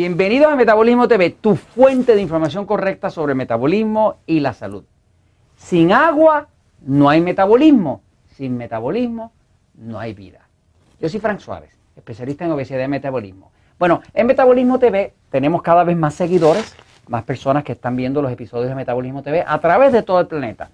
Bienvenidos a Metabolismo TV, tu fuente de información correcta sobre metabolismo y la salud. Sin agua no hay metabolismo, sin metabolismo no hay vida. Yo soy Frank Suárez, especialista en obesidad y metabolismo. Bueno, en Metabolismo TV tenemos cada vez más seguidores, más personas que están viendo los episodios de Metabolismo TV a través de todo el planeta.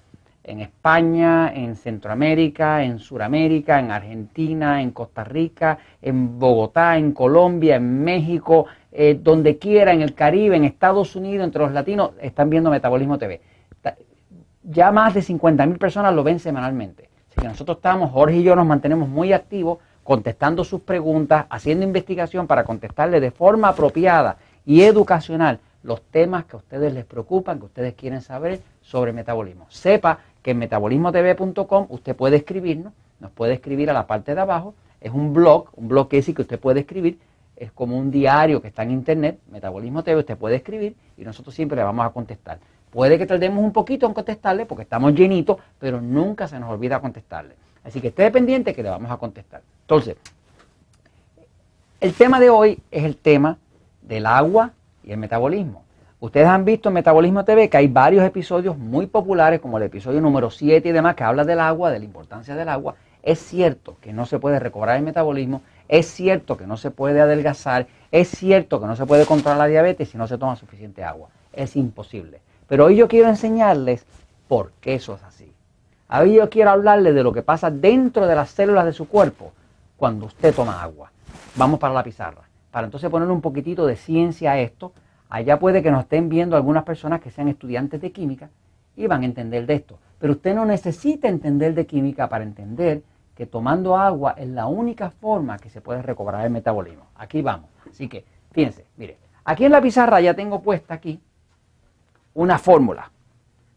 En España, en Centroamérica, en Suramérica, en Argentina, en Costa Rica, en Bogotá, en Colombia, en México, eh, donde quiera, en el Caribe, en Estados Unidos, entre los latinos, están viendo Metabolismo TV. Ya más de 50 mil personas lo ven semanalmente. Así que nosotros estamos, Jorge y yo nos mantenemos muy activos contestando sus preguntas, haciendo investigación para contestarle de forma apropiada y educacional los temas que a ustedes les preocupan, que ustedes quieren saber sobre metabolismo. Sepa que en metabolismotv.com usted puede escribirnos, nos puede escribir a la parte de abajo, es un blog, un blog que sí que usted puede escribir es como un diario que está en internet, Metabolismo TV, usted puede escribir y nosotros siempre le vamos a contestar. Puede que tardemos un poquito en contestarle porque estamos llenitos, pero nunca se nos olvida contestarle. Así que esté pendiente que le vamos a contestar. Entonces, el tema de hoy es el tema del agua y el metabolismo. Ustedes han visto en Metabolismo TV que hay varios episodios muy populares, como el episodio número 7 y demás, que habla del agua, de la importancia del agua. Es cierto que no se puede recobrar el metabolismo, es cierto que no se puede adelgazar, es cierto que no se puede controlar la diabetes si no se toma suficiente agua. Es imposible. Pero hoy yo quiero enseñarles por qué eso es así. Hoy yo quiero hablarles de lo que pasa dentro de las células de su cuerpo cuando usted toma agua. Vamos para la pizarra. Para entonces poner un poquitito de ciencia a esto, allá puede que nos estén viendo algunas personas que sean estudiantes de química y van a entender de esto. Pero usted no necesita entender de química para entender que tomando agua es la única forma que se puede recobrar el metabolismo. Aquí vamos. Así que, fíjense, mire, aquí en la pizarra ya tengo puesta aquí una fórmula.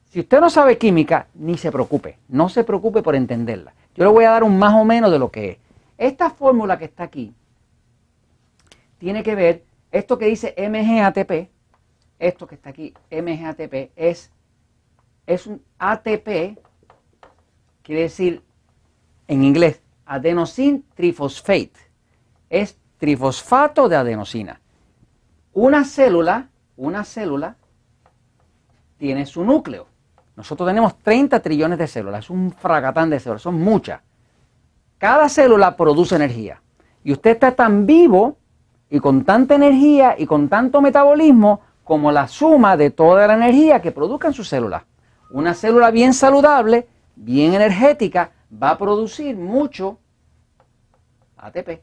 Si usted no sabe química, ni se preocupe, no se preocupe por entenderla. Yo le voy a dar un más o menos de lo que es. Esta fórmula que está aquí tiene que ver, esto que dice MGATP, esto que está aquí, MGATP, es, es un ATP, quiere decir en inglés, adenosine triphosphate, Es trifosfato de adenosina. Una célula, una célula tiene su núcleo. Nosotros tenemos 30 trillones de células, es un fracatán de células, son muchas. Cada célula produce energía. Y usted está tan vivo y con tanta energía y con tanto metabolismo como la suma de toda la energía que produzcan sus células. Una célula bien saludable, bien energética, va a producir mucho ATP,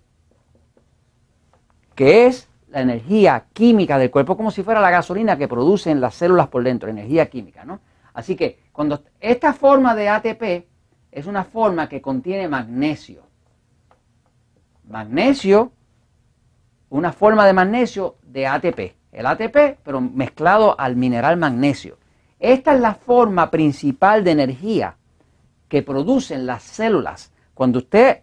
que es la energía química del cuerpo, como si fuera la gasolina que producen las células por dentro, energía química, ¿no? Así que cuando esta forma de ATP es una forma que contiene magnesio. Magnesio, una forma de magnesio de ATP. El ATP, pero mezclado al mineral magnesio. Esta es la forma principal de energía que producen las células. Cuando usted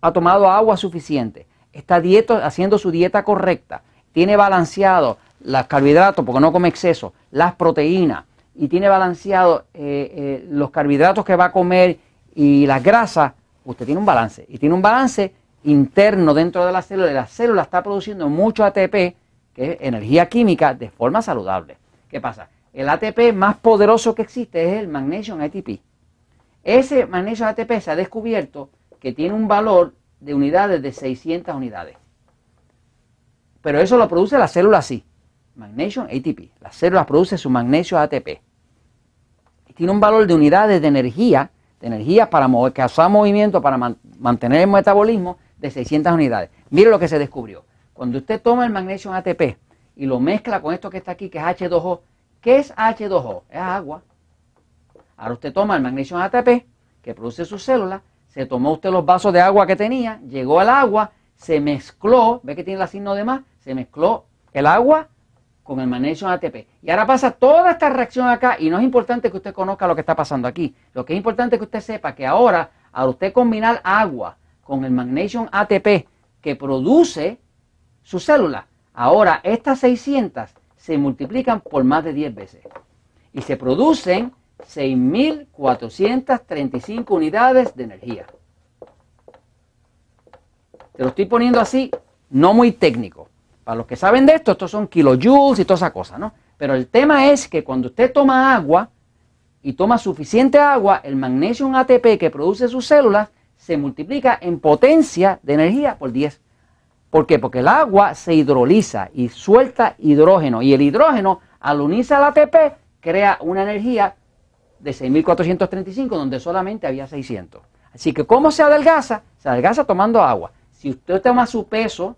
ha tomado agua suficiente, está dieto, haciendo su dieta correcta, tiene balanceado los carbohidratos porque no come exceso, las proteínas y tiene balanceado eh, eh, los carbohidratos que va a comer y las grasas, usted tiene un balance. Y tiene un balance interno dentro de la célula y la célula está produciendo mucho ATP, que es energía química, de forma saludable. ¿Qué pasa? El ATP más poderoso que existe es el Magnesium ATP. Ese magnesio ATP se ha descubierto que tiene un valor de unidades de 600 unidades. Pero eso lo produce la célula así, magnesio ATP. La célula produce su magnesio ATP. Y tiene un valor de unidades de energía, de energía para mover, que movimiento para mantener el metabolismo de 600 unidades. Mire lo que se descubrió. Cuando usted toma el magnesio ATP y lo mezcla con esto que está aquí, que es H2O, ¿qué es H2O? Es agua. Ahora usted toma el magnesio ATP que produce sus células, se tomó usted los vasos de agua que tenía, llegó al agua, se mezcló, ve que tiene la signo de más, se mezcló el agua con el magnesio ATP. Y ahora pasa toda esta reacción acá y no es importante que usted conozca lo que está pasando aquí. Lo que es importante es que usted sepa que ahora, al usted combinar agua con el magnesio ATP que produce su célula, ahora estas 600 se multiplican por más de 10 veces. Y se producen 6.435 unidades de energía. Te lo estoy poniendo así, no muy técnico. Para los que saben de esto, estos son kilojoules y toda esa cosa, ¿no? Pero el tema es que cuando usted toma agua y toma suficiente agua, el magnesio ATP que produce sus células se multiplica en potencia de energía por 10. ¿Por qué? Porque el agua se hidroliza y suelta hidrógeno. Y el hidrógeno, al unirse al ATP, crea una energía de 6.435, donde solamente había 600. Así que, ¿cómo se adelgaza? Se adelgaza tomando agua. Si usted toma su peso,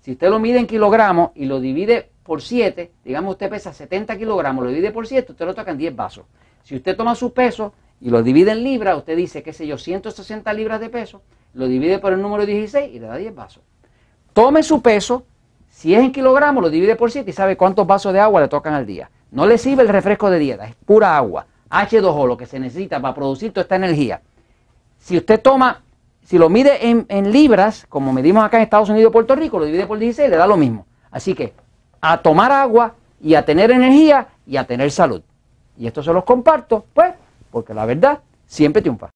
si usted lo mide en kilogramos y lo divide por 7, digamos usted pesa 70 kilogramos, lo divide por 7, usted lo toca en 10 vasos. Si usted toma su peso y lo divide en libras, usted dice, qué sé yo, 160 libras de peso, lo divide por el número 16 y le da 10 vasos. Tome su peso, si es en kilogramos, lo divide por 7 y sabe cuántos vasos de agua le tocan al día. No le sirve el refresco de dieta, es pura agua. H2O, lo que se necesita para producir toda esta energía. Si usted toma, si lo mide en, libras, como medimos acá en Estados Unidos y Puerto Rico, lo divide por 16 le da lo mismo. Así que a tomar agua y a tener energía y a tener salud. Y esto se los comparto, pues, porque la verdad siempre triunfa.